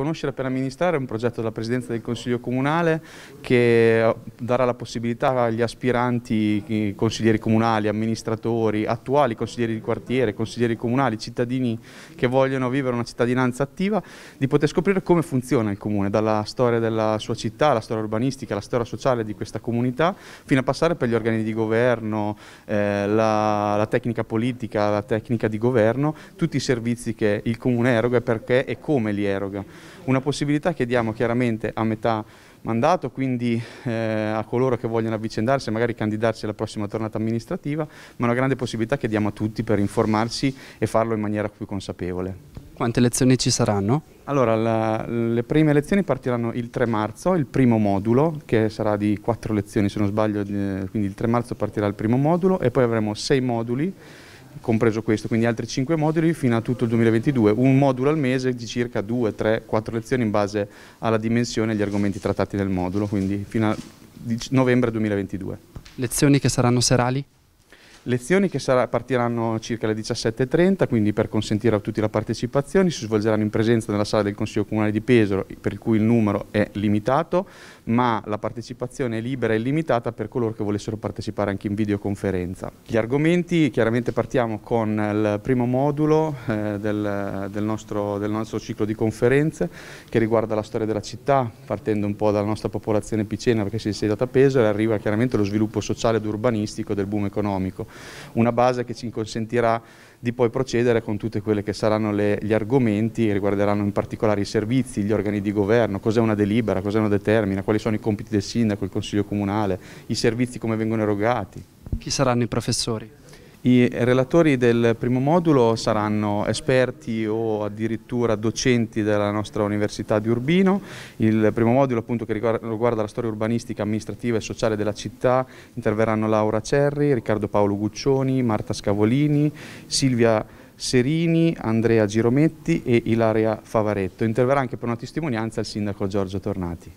Conoscere per amministrare è un progetto della Presidenza del Consiglio Comunale che eh, darà la possibilità agli aspiranti consiglieri comunali, amministratori, attuali consiglieri di quartiere, consiglieri comunali, cittadini che vogliono vivere una cittadinanza attiva, di poter scoprire come funziona il comune, dalla storia della sua città, la storia urbanistica, la storia sociale di questa comunità, fino a passare per gli organi di governo, eh, la, la tecnica politica, la tecnica di governo, tutti i servizi che il comune eroga e perché e come li eroga. Una possibilità che diamo chiaramente a metà mandato, quindi eh, a coloro che vogliono avvicendarsi e magari candidarsi alla prossima tornata amministrativa, ma una grande possibilità che diamo a tutti per informarsi e farlo in maniera più consapevole. Quante lezioni ci saranno? Allora, la, le prime lezioni partiranno il 3 marzo, il primo modulo, che sarà di quattro lezioni se non sbaglio, quindi il 3 marzo partirà il primo modulo e poi avremo sei moduli compreso questo, quindi altri 5 moduli fino a tutto il 2022, un modulo al mese di circa 2, 3, 4 lezioni in base alla dimensione e agli argomenti trattati nel modulo, quindi fino a novembre 2022. Lezioni che saranno serali? Lezioni che sarà, partiranno circa alle 17.30, quindi per consentire a tutti la partecipazione, si svolgeranno in presenza nella sala del Consiglio Comunale di Pesaro, per cui il numero è limitato, ma la partecipazione è libera e limitata per coloro che volessero partecipare anche in videoconferenza. Gli argomenti, chiaramente partiamo con il primo modulo eh, del, del, nostro, del nostro ciclo di conferenze, che riguarda la storia della città, partendo un po' dalla nostra popolazione picena, perché si è insediata a Pesaro, e arriva chiaramente allo sviluppo sociale ed urbanistico del boom economico una base che ci consentirà di poi procedere con tutti quelli che saranno le, gli argomenti che riguarderanno in particolare i servizi, gli organi di governo, cos'è una delibera, cos'è una determina, quali sono i compiti del sindaco, il consiglio comunale, i servizi come vengono erogati. Chi saranno i professori? I relatori del primo modulo saranno esperti o addirittura docenti della nostra Università di Urbino. Il primo modulo appunto, che riguarda la storia urbanistica, amministrativa e sociale della città interverranno Laura Cerri, Riccardo Paolo Guccioni, Marta Scavolini, Silvia Serini, Andrea Girometti e Ilaria Favaretto. Interverrà anche per una testimonianza il sindaco Giorgio Tornati.